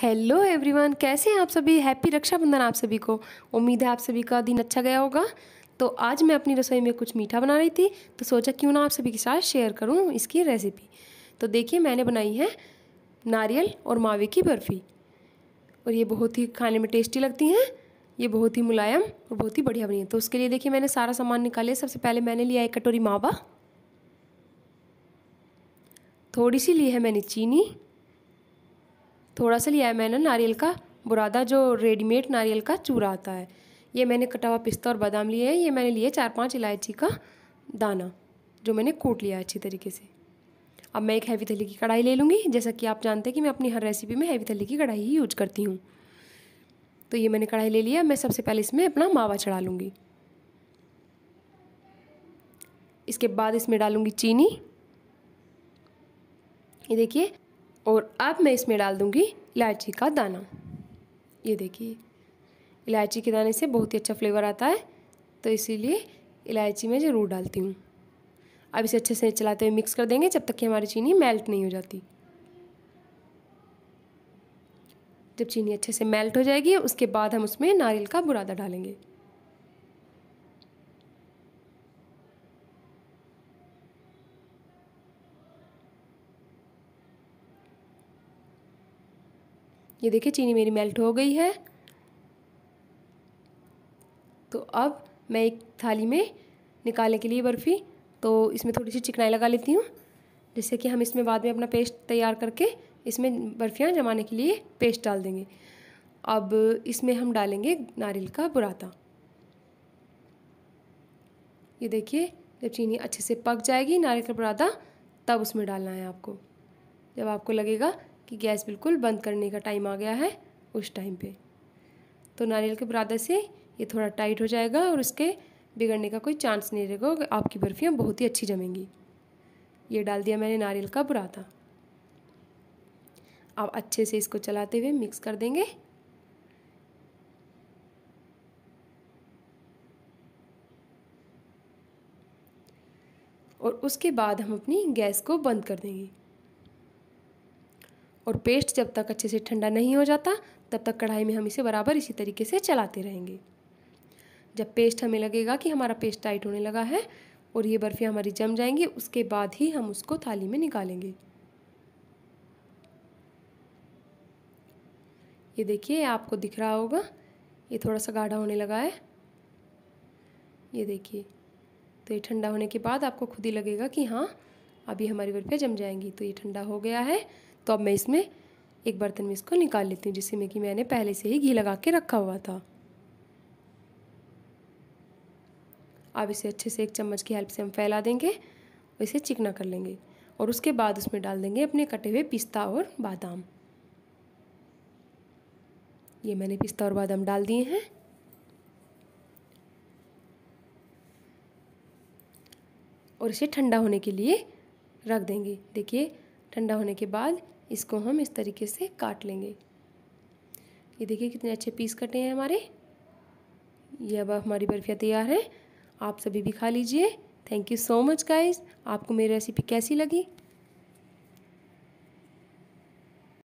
hello everyone कैसे हैं आप सभी हैप्पी रक्षाबंधन आप सभी को उम्मीद है आप सभी का दिन अच्छा गया होगा तो आज मैं अपनी रसोई में कुछ मीठा बना रही थी तो सोचा क्यों ना आप सभी के साथ शेयर करूं इसकी रेसिपी तो देखिए मैंने बनाई है नारियल और मावे की बर्फ़ी और ये बहुत ही खाने में टेस्टी लगती हैं ये बहुत ही मुलायम और बहुत ही बढ़िया बनी है तो उसके लिए देखिए मैंने सारा सामान निकाले सबसे पहले मैंने लिया एक कटोरी मावा थोड़ी सी ली है मैंने चीनी थोड़ा सा लिया है मैंने नारियल का बुरादा जो रेडीमेड नारियल का चूरा आता है ये मैंने कटा हुआ पिस्ता और बादाम लिए हैं ये मैंने लिए चार पाँच इलायची का दाना जो मैंने कूट लिया अच्छी तरीके से अब मैं एक हैवी थली की कढ़ाई ले लूँगी जैसा कि आप जानते हैं कि मैं अपनी हर रेसिपी में हैवी थली की कढ़ाई ही यूज करती हूँ तो ये मैंने कढ़ाई ले लिया मैं सबसे पहले इसमें अपना मावा चढ़ा लूँगी इसके बाद इसमें डालूँगी चीनी ये देखिए और अब मैं इसमें डाल दूँगी इलायची का दाना ये देखिए इलायची के दाने से बहुत ही अच्छा फ्लेवर आता है तो इसीलिए इलायची मैं ज़रूर डालती हूँ अब इसे अच्छे से चलाते हुए मिक्स कर देंगे जब तक कि हमारी चीनी मेल्ट नहीं हो जाती जब चीनी अच्छे से मेल्ट हो जाएगी उसके बाद हम उसमें नारियल का बुरादा डालेंगे ये देखिए चीनी मेरी मेल्ट हो गई है तो अब मैं एक थाली में निकालने के लिए बर्फ़ी तो इसमें थोड़ी सी चिकनाई लगा लेती हूँ जिससे कि हम इसमें बाद में अपना पेस्ट तैयार करके इसमें बर्फ़ियाँ जमाने के लिए पेस्ट डाल देंगे अब इसमें हम डालेंगे नारियल का बुराता ये देखिए जब चीनी अच्छे से पक जाएगी नारियल का बुरादा तब उसमें डालना है आपको जब आपको लगेगा कि गैस बिल्कुल बंद करने का टाइम आ गया है उस टाइम पे तो नारियल के बुरादा से ये थोड़ा टाइट हो जाएगा और उसके बिगड़ने का कोई चांस नहीं रहेगा आपकी बर्फ़ियाँ बहुत ही अच्छी जमेंगी ये डाल दिया मैंने नारियल का बुरादा अब अच्छे से इसको चलाते हुए मिक्स कर देंगे और उसके बाद हम अपनी गैस को बंद कर देंगे और पेस्ट जब तक अच्छे से ठंडा नहीं हो जाता तब तक कढ़ाई में हम इसे बराबर इसी तरीके से चलाते रहेंगे जब पेस्ट हमें लगेगा कि हमारा पेस्ट टाइट होने लगा है और ये बर्फ़ियाँ हमारी जम जाएंगी उसके बाद ही हम उसको थाली में निकालेंगे ये देखिए आपको दिख रहा होगा ये थोड़ा सा गाढ़ा होने लगा है ये देखिए तो ये ठंडा होने के बाद आपको खुद ही लगेगा कि हाँ अभी हमारी बर्फ़ियाँ जम जाएंगी तो ये ठंडा हो गया है तो अब मैं इसमें एक बर्तन में इसको निकाल लेती हूँ जिसमें कि मैंने पहले से ही घी लगा के रखा हुआ था अब इसे अच्छे से एक चम्मच की हेल्प से हम फैला देंगे और इसे चिकना कर लेंगे और उसके बाद उसमें डाल देंगे अपने कटे हुए पिस्ता और बादाम ये मैंने पिस्ता और बादाम डाल दिए हैं और इसे ठंडा होने के लिए रख देंगे देखिए ठंडा होने के बाद इसको हम इस तरीके से काट लेंगे ये देखिए कितने अच्छे पीस कटे हैं हमारे ये अब हमारी बर्फियाँ तैयार हैं आप सभी भी खा लीजिए thank you so much guys आपको मेरी रेसिपी कैसी लगी